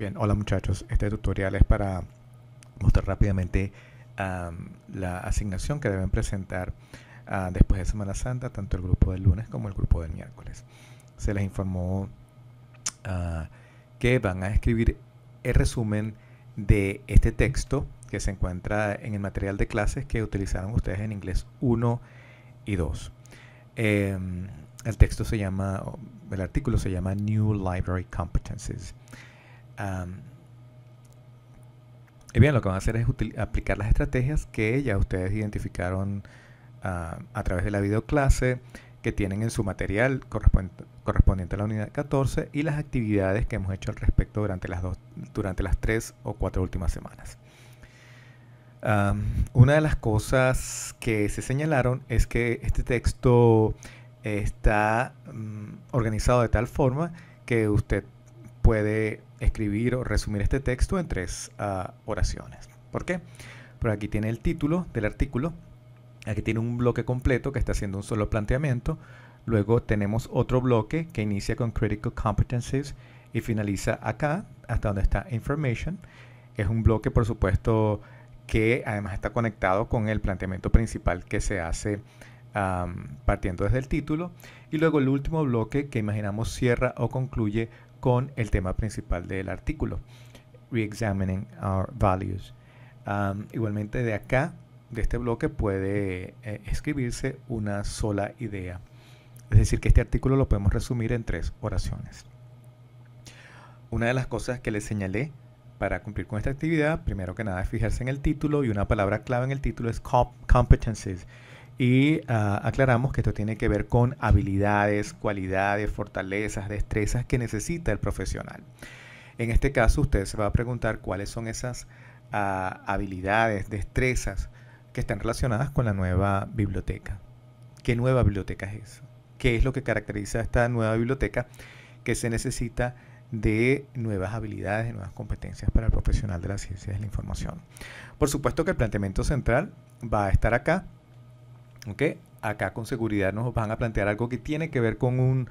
Bien, hola muchachos, este tutorial es para mostrar rápidamente la asignación que deben presentar ah, después de Semana Santa, tanto el grupo del lunes como el grupo del miércoles. Se les informó ah, que van a escribir el resumen de este texto que se encuentra en el material de clases que utilizaron ustedes en inglés 1 y 2. Em, el texto se llama, el artículo se llama New Library Competences y bien, lo que van a hacer es aplicar las estrategias que ya ustedes identificaron a través de la videoclase que tienen en su material correspondiente a la unidad 14 y las actividades que hemos hecho al respecto durante las, dos, durante las tres o cuatro últimas semanas. una de las cosas que se señalaron es que este texto está mm, organizado de tal forma que usted puede escribir o resumir este texto en tres ah, oraciones. ¿Por qué? Porque aquí tiene el título del artículo, aquí tiene un bloque completo que está haciendo un solo planteamiento, luego tenemos otro bloque que inicia con Critical Competencies y finaliza acá, hasta donde está Information. Es un bloque, por supuesto, que además está conectado con el planteamiento principal que se hace partiendo desde el título. Y luego el último bloque que imaginamos cierra o concluye con el tema principal del artículo, Reexamining Our Values. igualmente de acá, de este bloque, puede eh, escribirse una sola idea. Es decir, que este artículo lo podemos resumir en tres oraciones. Una de las cosas que les señalé para cumplir con esta actividad, primero que nada, es fijarse en el título y una palabra clave en el título es competencies. Y ah, aclaramos que esto tiene que ver con habilidades, cualidades, fortalezas, destrezas que necesita el profesional. En este caso, usted se va a preguntar cuáles son esas ah, habilidades, destrezas que están relacionadas con la nueva biblioteca. ¿Qué nueva biblioteca es eso ¿Qué es lo que caracteriza a esta nueva biblioteca que se necesita de nuevas habilidades, de nuevas competencias para el profesional de las ciencias de la información? Por supuesto que el planteamiento central va a estar acá ¿ok? Acá con seguridad nos van a plantear algo que tiene que ver con un,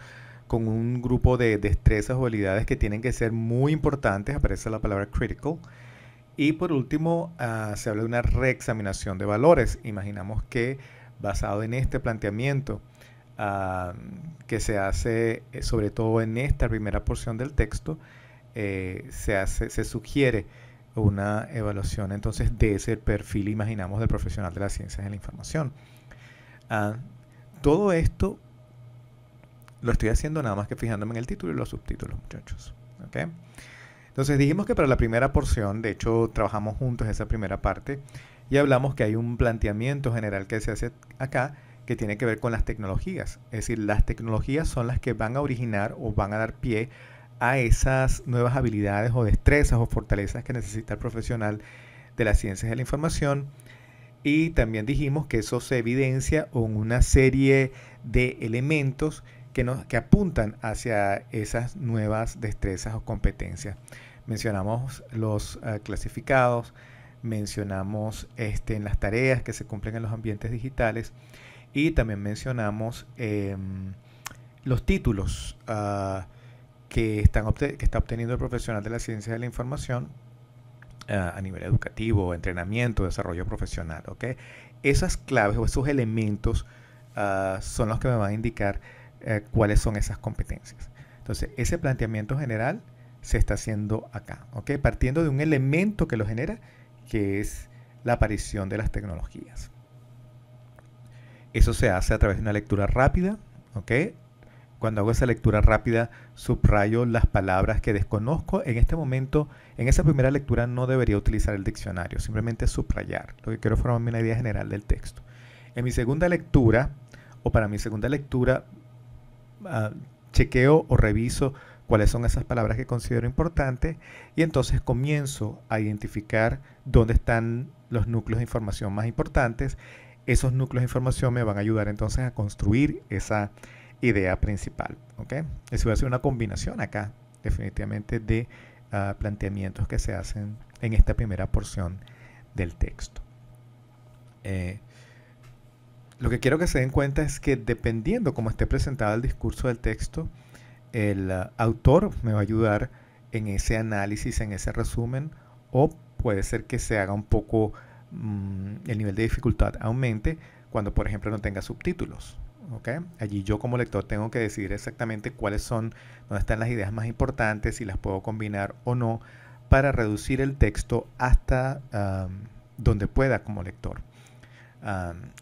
grupo de destrezas o habilidades que tienen que ser muy importantes, aparece la palabra critical. Y por último, ah, se habla de una reexaminación de valores. Imaginamos que basado en este planteamiento ah, que se hace eh, sobre todo en esta primera porción del texto, eh, se, hace, se sugiere una evaluación entonces de ese perfil, imaginamos, del profesional de las ciencias de la información. Ah, todo esto lo estoy haciendo nada más que fijándome en el título y los subtítulos, muchachos. Entonces dijimos que para la primera porción, de hecho trabajamos juntos esa primera parte, y hablamos que hay un planteamiento general que se hace acá que tiene que ver con las tecnologías. Es decir, las tecnologías son las que van a originar o van a dar pie a esas nuevas habilidades o destrezas o fortalezas que necesita el profesional de las ciencias de la información y también dijimos que eso se evidencia en una serie de elementos que, apuntan hacia esas nuevas destrezas o competencias. Mencionamos los eh, clasificados, mencionamos este, en las tareas que se cumplen en los ambientes digitales y también mencionamos em, los títulos ah, que, están que está obteniendo el profesional de la ciencia de la información eh, a nivel educativo, entrenamiento, desarrollo profesional. ¿okay? Esas claves o esos elementos ah, son los que me van a indicar eh, cuáles son esas competencias. Entonces, ese planteamiento general se está haciendo acá, ¿ok? partiendo de un elemento que lo genera, que es la aparición de las tecnologías. Eso se hace a través de una lectura rápida, ¿ok? Cuando hago esa lectura rápida, subrayo las palabras que desconozco. En este momento, en esa primera lectura no debería utilizar el diccionario, simplemente subrayar. Lo que quiero formar formarme una idea general del texto. En mi segunda lectura, o para mi segunda lectura, ah, chequeo o reviso cuáles son esas palabras que considero importantes y entonces comienzo a identificar dónde están los núcleos de información más importantes. Esos núcleos de información me van a ayudar entonces a construir esa idea principal. ¿okay? Eso va a ser una combinación acá, definitivamente, de ah, planteamientos que se hacen en esta primera porción del texto. Eh, lo que quiero que se den cuenta es que dependiendo cómo esté presentado el discurso del texto, el ah, autor me va a ayudar en ese análisis, en ese resumen, o puede ser que se haga un poco, mm, el nivel de dificultad aumente cuando, por ejemplo, no tenga subtítulos. Allí yo como lector tengo que decidir exactamente cuáles son, dónde están las ideas más importantes, si las puedo combinar o no, para reducir el texto hasta donde pueda como lector.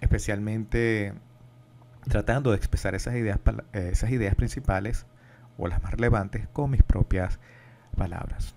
especialmente tratando de expresar esas ideas, eh, esas ideas principales o las más relevantes con mis propias palabras.